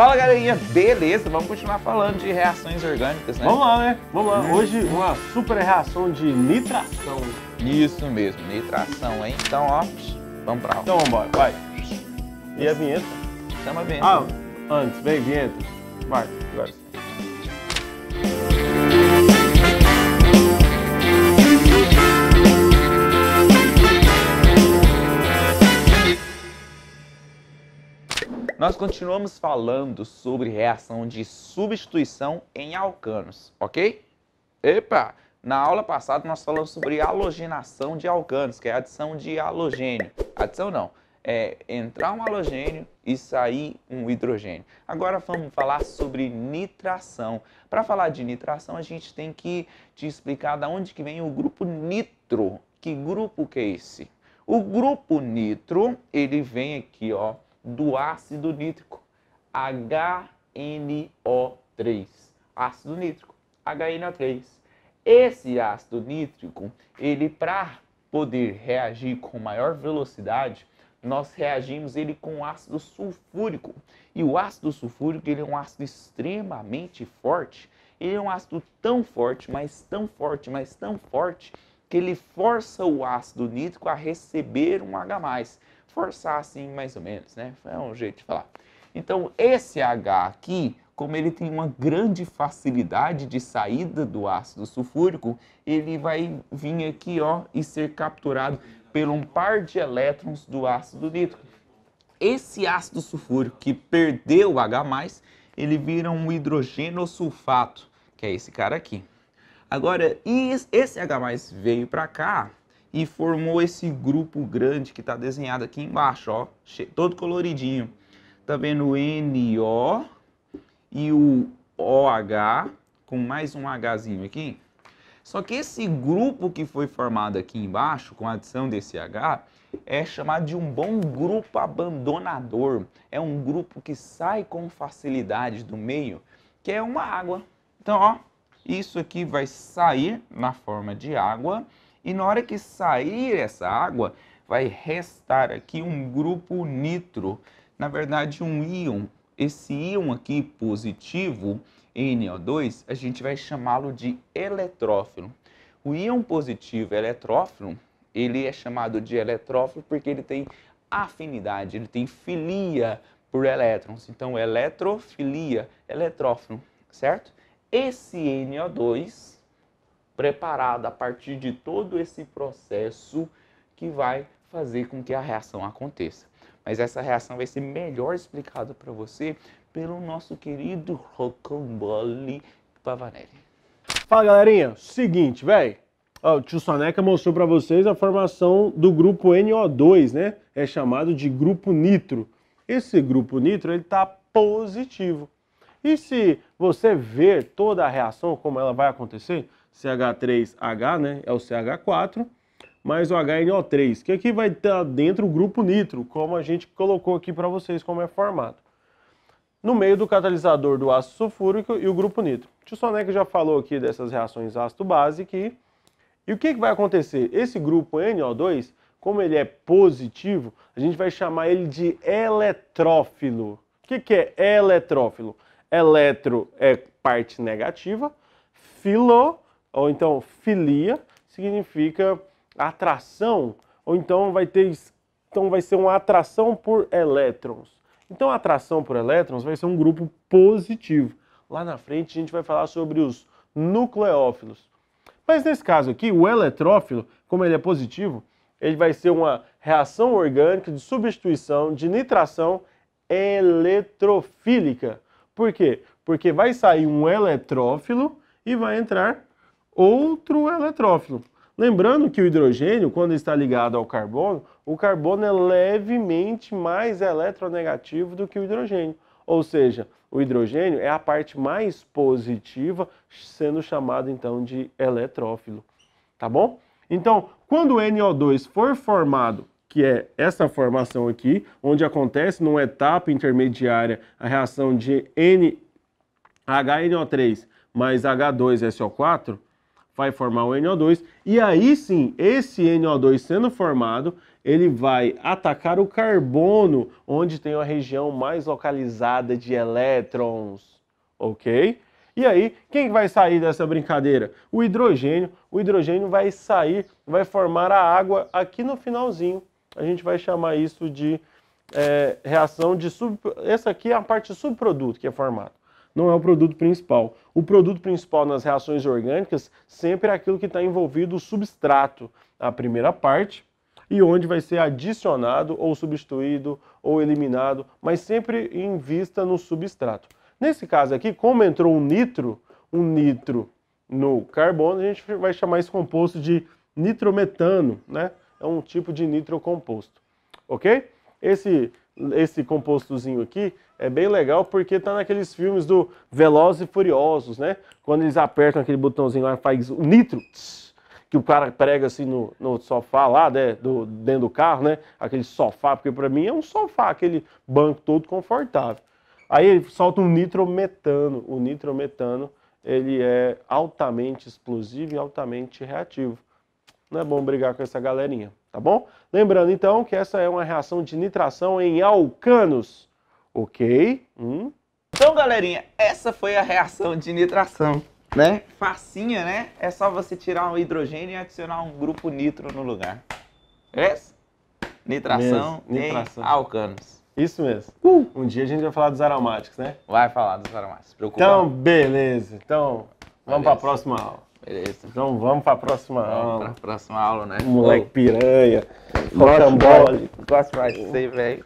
Fala galerinha, beleza? Vamos continuar falando de reações orgânicas, né? Vamos lá, né? Vamos lá. Hum. Hoje uma super reação de nitração. Isso mesmo, nitração, hein? Então, ó, vamos pra lá. Então vambora, vai. E a vinheta? Chama a vinheta. Ah, antes, vem vinheta. Vai, agora. Nós continuamos falando sobre reação de substituição em alcanos, ok? Epa! Na aula passada nós falamos sobre halogenação de alcanos, que é a adição de halogênio. Adição não, é entrar um halogênio e sair um hidrogênio. Agora vamos falar sobre nitração. Para falar de nitração, a gente tem que te explicar de onde que vem o grupo nitro. Que grupo que é esse? O grupo nitro, ele vem aqui, ó, do ácido nítrico HNO3. Ácido nítrico HNO3. Esse ácido nítrico, ele para poder reagir com maior velocidade, nós reagimos ele com ácido sulfúrico. E o ácido sulfúrico, ele é um ácido extremamente forte. Ele é um ácido tão forte, mas tão forte, mas tão forte, que ele força o ácido nítrico a receber um H+ forçar assim, mais ou menos, né? É um jeito de falar. Então, esse H aqui, como ele tem uma grande facilidade de saída do ácido sulfúrico, ele vai vir aqui ó, e ser capturado por um par de elétrons do ácido nítrico. Esse ácido sulfúrico que perdeu o H+, ele vira um hidrogênio sulfato, que é esse cara aqui. Agora, esse H+, veio para cá, e formou esse grupo grande que está desenhado aqui embaixo, ó, todo coloridinho. Tá vendo o NO e o OH com mais um Hzinho aqui? Só que esse grupo que foi formado aqui embaixo, com a adição desse H, é chamado de um bom grupo abandonador. É um grupo que sai com facilidade do meio, que é uma água. Então, ó, isso aqui vai sair na forma de água e na hora que sair essa água, vai restar aqui um grupo nitro, na verdade um íon. Esse íon aqui positivo, NO2, a gente vai chamá-lo de eletrófilo. O íon positivo eletrófilo, ele é chamado de eletrófilo porque ele tem afinidade, ele tem filia por elétrons. Então, eletrofilia, eletrófilo, certo? Esse NO2 preparada a partir de todo esse processo que vai fazer com que a reação aconteça. Mas essa reação vai ser melhor explicada para você pelo nosso querido Rocambole Pavanelli. Fala galerinha, seguinte, velho. O tio Soneca mostrou para vocês a formação do grupo NO2, né? É chamado de grupo nitro. Esse grupo nitro ele está positivo. E se você ver toda a reação, como ela vai acontecer, CH3H, né? É o CH4, mais o HNO3, que aqui vai estar tá dentro o grupo nitro, como a gente colocou aqui para vocês como é formado. No meio do catalisador do ácido sulfúrico e o grupo nitro. O Tio Soneca já falou aqui dessas reações ácido-base aqui. E o que, que vai acontecer? Esse grupo NO2, como ele é positivo, a gente vai chamar ele de eletrófilo. O que, que é eletrófilo? Eletro é parte negativa, filo ou então filia, significa atração, ou então vai ter então vai ser uma atração por elétrons. Então a atração por elétrons vai ser um grupo positivo. Lá na frente a gente vai falar sobre os nucleófilos. Mas nesse caso aqui, o eletrófilo, como ele é positivo, ele vai ser uma reação orgânica de substituição de nitração eletrofílica. Por quê? Porque vai sair um eletrófilo e vai entrar outro eletrófilo. Lembrando que o hidrogênio, quando está ligado ao carbono, o carbono é levemente mais eletronegativo do que o hidrogênio. Ou seja, o hidrogênio é a parte mais positiva, sendo chamado então de eletrófilo. Tá bom? Então, quando o NO2 for formado, que é essa formação aqui, onde acontece numa etapa intermediária a reação de NHNO3 mais H2SO4, vai formar o NO2. E aí sim, esse NO2 sendo formado, ele vai atacar o carbono, onde tem a região mais localizada de elétrons, ok? E aí, quem vai sair dessa brincadeira? O hidrogênio. O hidrogênio vai sair, vai formar a água aqui no finalzinho. A gente vai chamar isso de é, reação de sub... Essa aqui é a parte subproduto que é formada não é o produto principal. O produto principal nas reações orgânicas sempre é aquilo que está envolvido o substrato, a primeira parte, e onde vai ser adicionado ou substituído ou eliminado, mas sempre em vista no substrato. Nesse caso aqui, como entrou um nitro, um nitro no carbono, a gente vai chamar esse composto de nitrometano, né? É um tipo de nitrocomposto, ok? Esse esse compostozinho aqui é bem legal porque tá naqueles filmes do Velozes e Furiosos, né? Quando eles apertam aquele botãozinho lá, faz o nitro, que o cara prega assim no, no sofá lá, né? do, dentro do carro, né? Aquele sofá, porque para mim é um sofá, aquele banco todo confortável. Aí ele solta um nitrometano. O nitrometano, ele é altamente explosivo e altamente reativo. Não é bom brigar com essa galerinha tá bom? Lembrando então que essa é uma reação de nitração em alcanos, ok? Hum. Então, galerinha, essa foi a reação de nitração, né? Facinha, né? É só você tirar um hidrogênio e adicionar um grupo nitro no lugar. Beleza? Nitração, nitração. em alcanos. Isso mesmo. Uh. Um dia a gente vai falar dos aromáticos, né? Vai falar dos aromáticos, preocupa. Então, beleza. Então, vamos para a próxima aula. Beleza. Então vamos para a próxima vamos aula. Para a próxima aula, né? Moleque piranha. Rocambole. Gosto mais de você, velho.